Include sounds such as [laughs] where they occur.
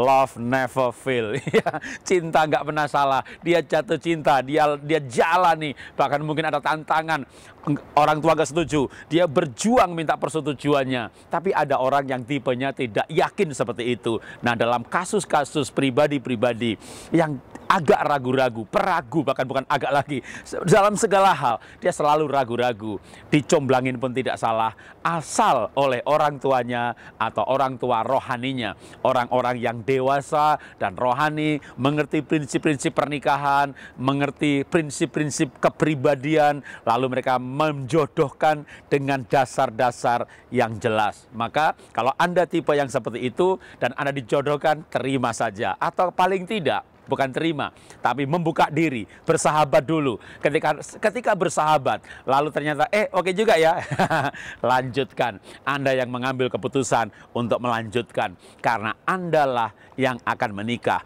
love never fail. [laughs] Iya, cinta nggak pernah salah. Dia jatuh cinta, dia dia nih. Bahkan mungkin ada tantangan, orang tua nggak setuju. Dia berjuang minta persetujuannya. Tapi ada orang yang tipenya tidak yakin seperti itu. Nah dalam kasus-kasus pribadi-pribadi yang agak ragu-ragu, peragu bahkan bukan agak lagi. Dalam segala hal dia selalu ragu-ragu. Dicomblangin pun tidak salah asal oleh orang tuanya atau orang tua rohaninya. Orang-orang yang dewasa dan rohani mengerti prinsip-prinsip pernikahan, mengerti prinsip-prinsip kepribadian, lalu mereka menjodohkan dengan dasar-dasar yang jelas. Maka kalau Anda tipe yang seperti itu dan Anda dijodohkan terima saja atau paling tidak bukan terima, tapi membuka diri, bersahabat dulu. Ketika ketika bersahabat, lalu ternyata eh oke okay juga ya. [laughs] Lanjutkan. Anda yang mengambil keputusan untuk melanjutkan karena Andalah yang akan menikah.